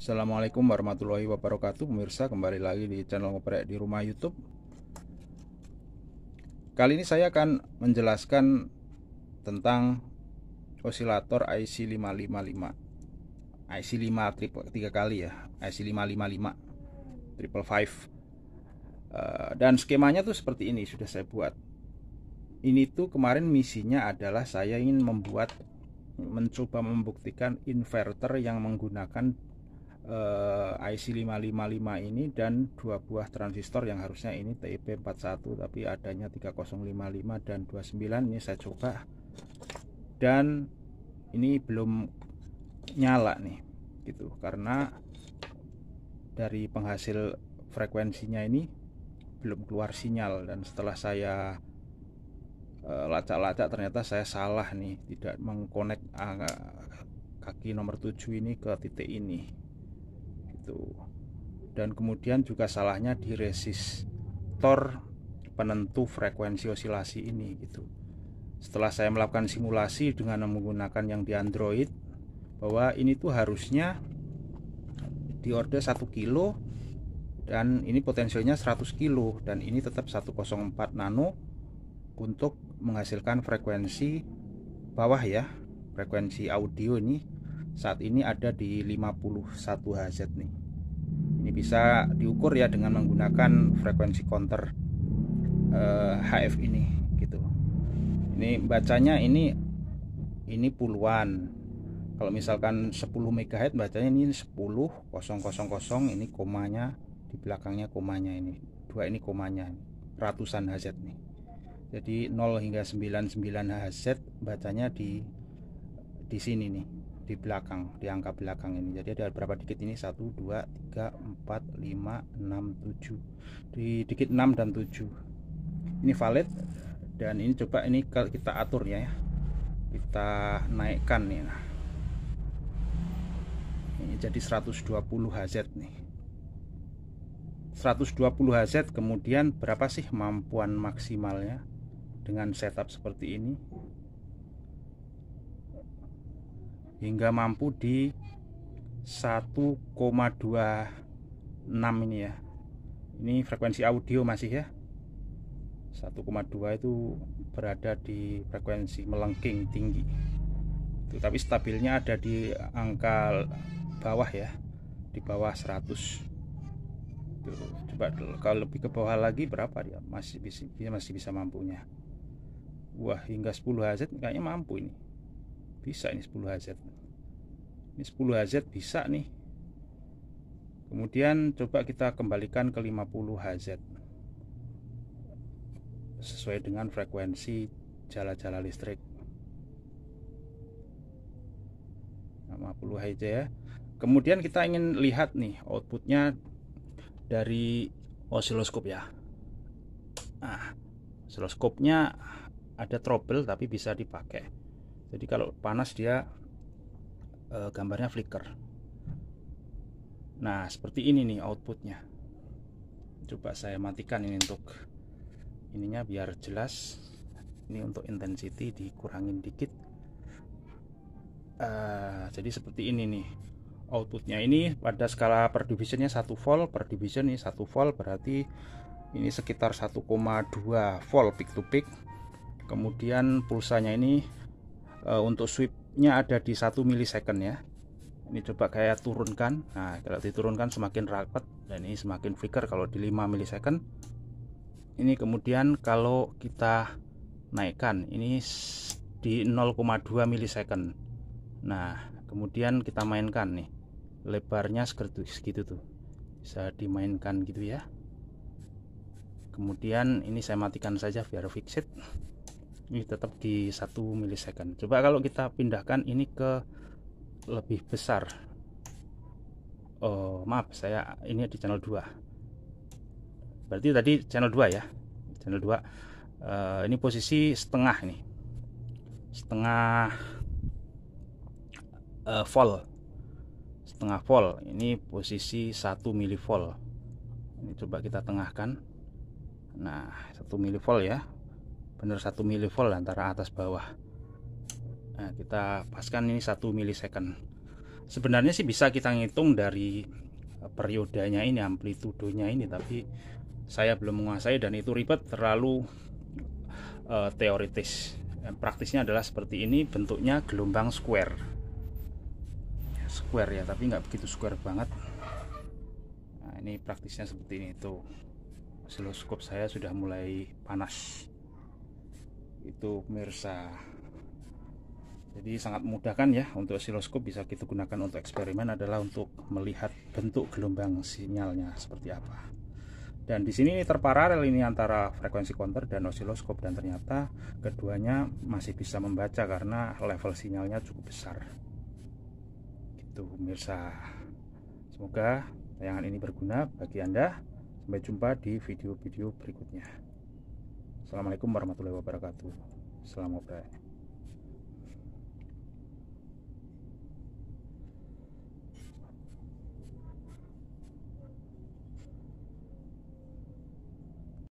Assalamualaikum warahmatullahi wabarakatuh Pemirsa kembali lagi di channel Ngoprek di rumah youtube Kali ini saya akan menjelaskan tentang osilator IC555 IC5 triple, 3 kali ya IC555 triple five eh, dan skemanya tuh seperti ini sudah saya buat ini tuh kemarin misinya adalah saya ingin membuat mencoba membuktikan inverter yang menggunakan Eh, IC 555 ini dan dua buah transistor yang harusnya ini TIP 41 tapi adanya 3055 dan 29 ini saya coba dan ini belum nyala nih gitu karena dari penghasil frekuensinya ini belum keluar sinyal dan setelah saya eh, lacak-lacak ternyata saya salah nih tidak mengkonek ah, kaki nomor 7 ini ke titik ini itu dan kemudian juga salahnya di resistor penentu frekuensi osilasi ini gitu setelah saya melakukan simulasi dengan menggunakan yang di Android bahwa ini tuh harusnya di order 1 kilo dan ini potensinya 100 kilo dan ini tetap 104 nano untuk menghasilkan frekuensi bawah ya frekuensi audio ini saat ini ada di 51 Hz nih ini bisa diukur ya dengan menggunakan frekuensi counter eh, HF ini gitu ini bacanya ini ini puluhan kalau misalkan 10 MHz bacanya ini 10 000 ini komanya di belakangnya komanya ini dua ini komanya ratusan Hz nih jadi 0 hingga 99 Hz bacanya di di sini nih di belakang di angka belakang ini jadi ada berapa dikit ini 1 2 3 4 5 6 7 di dikit 6 dan 7 ini valid dan ini coba ini kalau kita atur ya, ya. kita naikkan nih nah. ini jadi 120 Hz nih 120 Hz kemudian berapa sih mampuan maksimalnya dengan setup seperti ini hingga mampu di 1,26 ini ya ini frekuensi audio masih ya 1,2 itu berada di frekuensi melengking tinggi tapi stabilnya ada di angka bawah ya di bawah 100 Tuh, coba kalau lebih ke bawah lagi berapa dia masih bisa masih bisa mampunya wah hingga 10 Hz kayaknya mampu ini bisa ini 10 HZ ini 10 HZ bisa nih kemudian coba kita kembalikan ke 50 HZ sesuai dengan frekuensi jala-jala listrik 50 HZ ya kemudian kita ingin lihat nih outputnya dari osiloskop ya nah osiloskopnya ada trouble tapi bisa dipakai jadi kalau panas dia e, gambarnya flicker nah seperti ini nih outputnya coba saya matikan ini untuk ininya biar jelas ini untuk intensity dikurangin dikit uh, jadi seperti ini nih outputnya ini pada skala per divisionnya 1 volt per division ini 1 volt berarti ini sekitar 1,2 volt peak to peak kemudian pulsanya ini uh, untuk sweepnya ada di 1 milisecond ya ini coba kayak turunkan nah kalau diturunkan semakin rapat dan ini semakin flicker kalau di 5 milisecond ini kemudian kalau kita naikkan ini di 0,2 milisecond nah kemudian kita mainkan nih lebarnya segitu, segitu tuh bisa dimainkan gitu ya kemudian ini saya matikan saja biar fix it ini tetap di satu milisecond coba kalau kita pindahkan ini ke lebih besar oh maaf saya ini di channel 2 berarti tadi channel 2 ya channel 2 uh, eh, ini posisi setengah nih setengah uh, volt setengah volt ini posisi 1 milivolt ini coba kita tengahkan nah 1 milivolt ya benar satu milivolt antara atas bawah nah kita paskan ini satu milisecond sebenarnya sih bisa kita ngitung dari eh, periodenya ini amplitudonya ini tapi saya belum menguasai dan itu ribet terlalu uh, teoritis dan praktisnya adalah seperti ini bentuknya gelombang square ya, square ya tapi nggak begitu square banget nah ini praktisnya seperti ini tuh oscilloscope saya sudah mulai panas itu pemirsa jadi sangat mudah kan ya untuk osiloskop bisa kita gunakan untuk eksperimen adalah untuk melihat bentuk gelombang sinyalnya seperti apa dan di sini terparalel ini antara frekuensi counter dan osiloskop dan ternyata keduanya masih bisa membaca karena level sinyalnya cukup besar Itu, pemirsa semoga tayangan ini berguna bagi anda sampai jumpa di video-video berikutnya Assalamualaikum warahmatullahi wabarakatuh. Selamat berada.